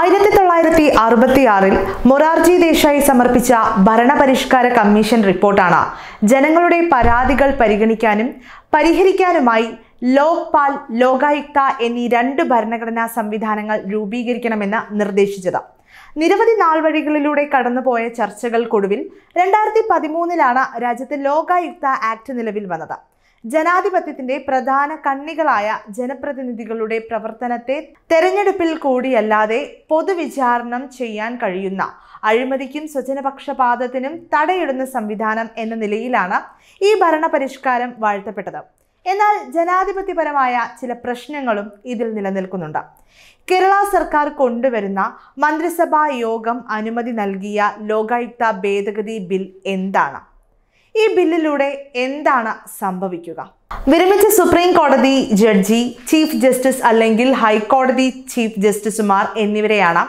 ആയിരത്തി തൊള്ളായിരത്തി ആറിൽ മൊറാർജി ദേശായി സമർപ്പിച്ച ഭരണപരിഷ്കാര കമ്മീഷൻ റിപ്പോർട്ടാണ് ജനങ്ങളുടെ പരാതികൾ പരിഗണിക്കാനും പരിഹരിക്കാനുമായി ലോക്പാൽ ലോകായുക്ത എന്നീ രണ്ട് ഭരണഘടനാ സംവിധാനങ്ങൾ രൂപീകരിക്കണമെന്ന് നിർദ്ദേശിച്ചത് നിരവധി നാൾവഴികളിലൂടെ കടന്നുപോയ ചർച്ചകൾക്കൊടുവിൽ രണ്ടായിരത്തി പതിമൂന്നിലാണ് രാജ്യത്ത് ലോകായുക്ത ആക്ട് നിലവിൽ വന്നത് ജനാധിപത്യത്തിന്റെ പ്രധാന കണ്ണികളായ ജനപ്രതിനിധികളുടെ പ്രവർത്തനത്തെ തെരഞ്ഞെടുപ്പിൽ കൂടിയല്ലാതെ പൊതുവിചാരണം ചെയ്യാൻ കഴിയുന്ന അഴിമതിക്കും സ്വജനപക്ഷപാതത്തിനും തടയിടുന്ന സംവിധാനം എന്ന നിലയിലാണ് ഈ ഭരണപരിഷ്കാരം വാഴ്ത്തപ്പെട്ടത് എന്നാൽ ജനാധിപത്യപരമായ ചില പ്രശ്നങ്ങളും ഇതിൽ നിലനിൽക്കുന്നുണ്ട് കേരള സർക്കാർ കൊണ്ടുവരുന്ന മന്ത്രിസഭാ യോഗം അനുമതി നൽകിയ ലോകായുക്ത ഭേദഗതി ബിൽ എന്താണ് ഈ ബില്ലിലൂടെ എന്താണ് സംഭവിക്കുക വിരമിച്ച സുപ്രീം കോടതി ജഡ്ജി ചീഫ് ജസ്റ്റിസ് അല്ലെങ്കിൽ ഹൈക്കോടതി ചീഫ് ജസ്റ്റിസുമാർ എന്നിവരെയാണ്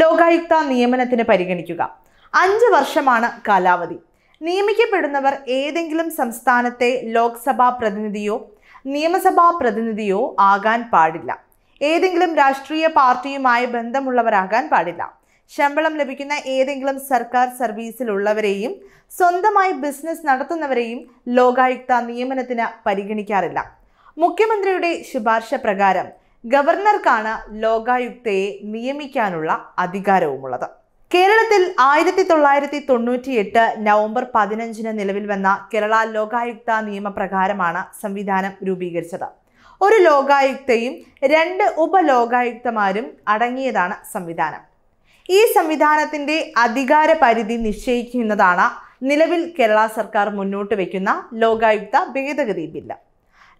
ലോകായുക്ത നിയമനത്തിന് പരിഗണിക്കുക അഞ്ച് വർഷമാണ് കാലാവധി നിയമിക്കപ്പെടുന്നവർ ഏതെങ്കിലും സംസ്ഥാനത്തെ ലോക്സഭാ പ്രതിനിധിയോ നിയമസഭാ പ്രതിനിധിയോ ആകാൻ പാടില്ല ഏതെങ്കിലും രാഷ്ട്രീയ പാർട്ടിയുമായി ബന്ധമുള്ളവരാകാൻ പാടില്ല ശമ്പളം ലഭിക്കുന്ന ഏതെങ്കിലും സർക്കാർ സർവീസിലുള്ളവരെയും സ്വന്തമായി ബിസിനസ് നടത്തുന്നവരെയും ലോകായുക്ത നിയമനത്തിന് പരിഗണിക്കാറില്ല മുഖ്യമന്ത്രിയുടെ ശുപാർശ പ്രകാരം ഗവർണർക്കാണ് ലോകായുക്തയെ നിയമിക്കാനുള്ള അധികാരവുമുള്ളത് കേരളത്തിൽ ആയിരത്തി തൊള്ളായിരത്തി എട്ട് നവംബർ പതിനഞ്ചിന് നിലവിൽ വന്ന കേരള ലോകായുക്ത നിയമപ്രകാരമാണ് സംവിധാനം രൂപീകരിച്ചത് ഒരു ലോകായുക്തയും രണ്ട് ഉപലോകായുക്തമാരും അടങ്ങിയതാണ് സംവിധാനം ഈ സംവിധാനത്തിന്റെ അധികാര പരിധി നിശ്ചയിക്കുന്നതാണ് നിലവിൽ കേരള സർക്കാർ മുന്നോട്ട് വയ്ക്കുന്ന ലോകായുക്ത ഭേദഗതി ബില്ല്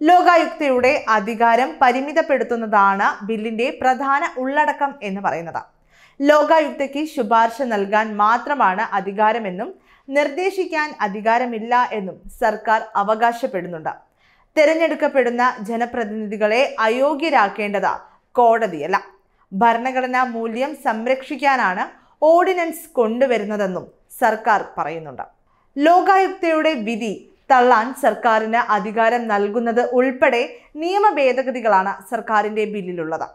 ലോകായുക്തയുടെ അധികാരം പരിമിതപ്പെടുത്തുന്നതാണ് ബില്ലിന്റെ പ്രധാന ഉള്ളടക്കം എന്ന് പറയുന്നത് ലോകായുക്തയ്ക്ക് ശുപാർശ നൽകാൻ മാത്രമാണ് അധികാരമെന്നും നിർദ്ദേശിക്കാൻ അധികാരമില്ല എന്നും സർക്കാർ അവകാശപ്പെടുന്നുണ്ട് തിരഞ്ഞെടുക്കപ്പെടുന്ന ജനപ്രതിനിധികളെ അയോഗ്യരാക്കേണ്ടത് കോടതിയല്ല ഭരണഘടനാ മൂല്യം സംരക്ഷിക്കാനാണ് ഓർഡിനൻസ് കൊണ്ടുവരുന്നതെന്നും സർക്കാർ പറയുന്നുണ്ട് ലോകായുക്തയുടെ വിധി തള്ളാൻ സർക്കാരിന് അധികാരം നൽകുന്നത് ഉൾപ്പെടെ നിയമ ഭേദഗതികളാണ് സർക്കാരിൻ്റെ ബില്ലിലുള്ളത്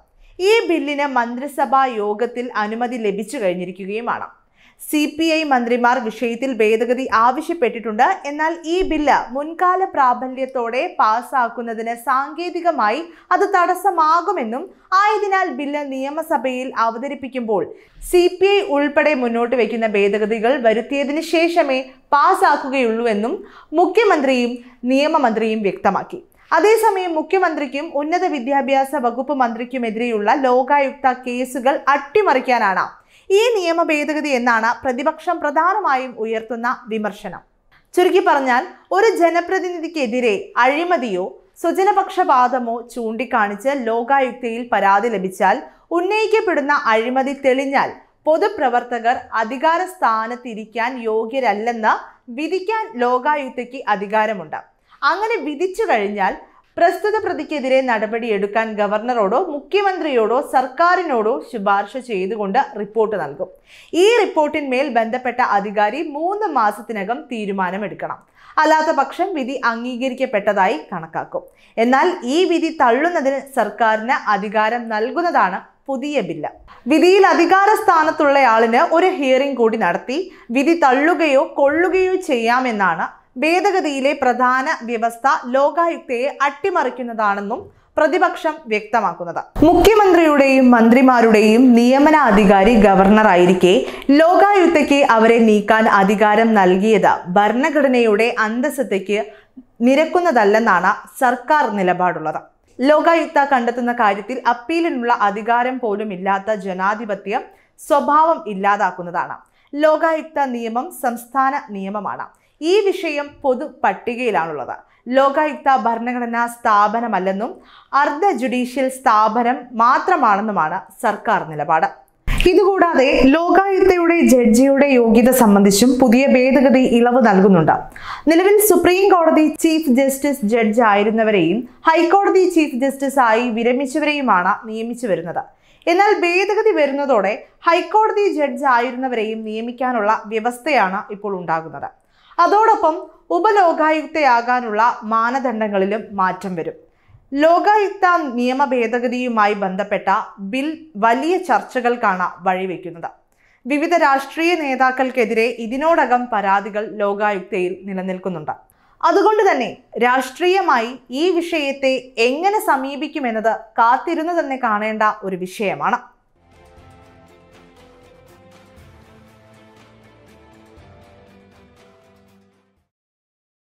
ഈ ബില്ലിന് മന്ത്രിസഭാ യോഗത്തിൽ അനുമതി ലഭിച്ചു കഴിഞ്ഞിരിക്കുകയുമാണ് സി പി ഐ മന്ത്രിമാർ വിഷയത്തിൽ ഭേദഗതി ആവശ്യപ്പെട്ടിട്ടുണ്ട് എന്നാൽ ഈ ബില്ല് മുൻകാല പ്രാബല്യത്തോടെ പാസ്സാക്കുന്നതിന് സാങ്കേതികമായി അത് തടസ്സമാകുമെന്നും ആയതിനാൽ ബില്ല് നിയമസഭയിൽ അവതരിപ്പിക്കുമ്പോൾ സി പി ഐ ഉൾപ്പെടെ മുന്നോട്ട് വയ്ക്കുന്ന ഭേദഗതികൾ വരുത്തിയതിന് ശേഷമേ പാസ്സാക്കുകയുള്ളൂ എന്നും മുഖ്യമന്ത്രിയും നിയമമന്ത്രിയും വ്യക്തമാക്കി അതേസമയം മുഖ്യമന്ത്രിക്കും ഉന്നത വിദ്യാഭ്യാസ വകുപ്പ് മന്ത്രിക്കുമെതിരെയുള്ള ലോകായുക്ത കേസുകൾ അട്ടിമറിക്കാനാണ് ഈ നിയമ ഭേദഗതി എന്നാണ് പ്രതിപക്ഷം പ്രധാനമായും ഉയർത്തുന്ന വിമർശനം ചുരുക്കി പറഞ്ഞാൽ ഒരു ജനപ്രതിനിധിക്കെതിരെ അഴിമതിയോ സ്വജനപക്ഷപാതമോ ചൂണ്ടിക്കാണിച്ച് ലോകായുക്തയിൽ പരാതി ലഭിച്ചാൽ ഉന്നയിക്കപ്പെടുന്ന അഴിമതി തെളിഞ്ഞാൽ പൊതുപ്രവർത്തകർ അധികാര സ്ഥാനത്തിരിക്കാൻ യോഗ്യരല്ലെന്ന് വിധിക്കാൻ ലോകായുക്തയ്ക്ക് അധികാരമുണ്ട് അങ്ങനെ വിധിച്ചു കഴിഞ്ഞാൽ പ്രസ്തുത പ്രതിക്കെതിരെ നടപടിയെടുക്കാൻ ഗവർണറോടോ മുഖ്യമന്ത്രിയോടോ സർക്കാരിനോടോ ശുപാർശ ചെയ്തുകൊണ്ട് റിപ്പോർട്ട് നൽകും ഈ റിപ്പോർട്ടിന്മേൽ ബന്ധപ്പെട്ട അധികാരി മൂന്ന് മാസത്തിനകം തീരുമാനമെടുക്കണം അല്ലാത്ത പക്ഷം വിധി അംഗീകരിക്കപ്പെട്ടതായി കണക്കാക്കും എന്നാൽ ഈ വിധി തള്ളുന്നതിന് സർക്കാരിന് അധികാരം നൽകുന്നതാണ് പുതിയ ബില്ല് വിധിയിൽ അധികാര സ്ഥാനത്തുള്ളയാളിന് ഒരു ഹിയറിംഗ് കൂടി നടത്തി വിധി തള്ളുകയോ കൊള്ളുകയോ ചെയ്യാമെന്നാണ് ഭേദഗതിയിലെ പ്രധാന വ്യവസ്ഥ ലോകായുക്തയെ അട്ടിമറിക്കുന്നതാണെന്നും പ്രതിപക്ഷം വ്യക്തമാക്കുന്നത് മുഖ്യമന്ത്രിയുടെയും മന്ത്രിമാരുടെയും നിയമനാധികാരി ഗവർണറായിരിക്കെ ലോകായുക്തയ്ക്ക് അവരെ നീക്കാൻ അധികാരം നൽകിയത് ഭരണഘടനയുടെ അന്തസ്സത്തേക്ക് നിരക്കുന്നതല്ലെന്നാണ് സർക്കാർ നിലപാടുള്ളത് ലോകായുക്ത കണ്ടെത്തുന്ന കാര്യത്തിൽ അപ്പീലിനുള്ള അധികാരം പോലും ഇല്ലാത്ത ജനാധിപത്യ സ്വഭാവം ഇല്ലാതാക്കുന്നതാണ് ലോകായുക്ത നിയമം സംസ്ഥാന നിയമമാണ് ഈ വിഷയം പൊതു പട്ടികയിലാണുള്ളത് ലോകായുക്ത ഭരണഘടനാ സ്ഥാപനമല്ലെന്നും അർദ്ധ ജുഡീഷ്യൽ സ്ഥാപനം മാത്രമാണെന്നുമാണ് സർക്കാർ നിലപാട് ഇതുകൂടാതെ ലോകായുക്തയുടെ ജഡ്ജിയുടെ യോഗ്യത സംബന്ധിച്ചും പുതിയ ഭേദഗതി ഇളവ് നൽകുന്നുണ്ട് നിലവിൽ സുപ്രീം കോടതി ചീഫ് ജസ്റ്റിസ് ജഡ്ജ് ആയിരുന്നവരെയും ഹൈക്കോടതി ചീഫ് ജസ്റ്റിസ് ആയി വിരമിച്ചവരെയുമാണ് നിയമിച്ചു വരുന്നത് എന്നാൽ ഭേദഗതി വരുന്നതോടെ ഹൈക്കോടതി ജഡ്ജ് ആയിരുന്നവരെയും നിയമിക്കാനുള്ള വ്യവസ്ഥയാണ് ഇപ്പോൾ ഉണ്ടാകുന്നത് അതോടൊപ്പം ഉപലോകായുക്തയാകാനുള്ള മാനദണ്ഡങ്ങളിലും മാറ്റം വരും ലോകായുക്ത നിയമ ഭേദഗതിയുമായി ബന്ധപ്പെട്ട ബിൽ വലിയ ചർച്ചകൾക്കാണ് വഴിവെക്കുന്നത് വിവിധ രാഷ്ട്രീയ നേതാക്കൾക്കെതിരെ ഇതിനോടകം പരാതികൾ ലോകായുക്തയിൽ നിലനിൽക്കുന്നുണ്ട് അതുകൊണ്ട് തന്നെ രാഷ്ട്രീയമായി ഈ വിഷയത്തെ എങ്ങനെ സമീപിക്കുമെന്നത് കാത്തിരുന്നു തന്നെ കാണേണ്ട ഒരു വിഷയമാണ്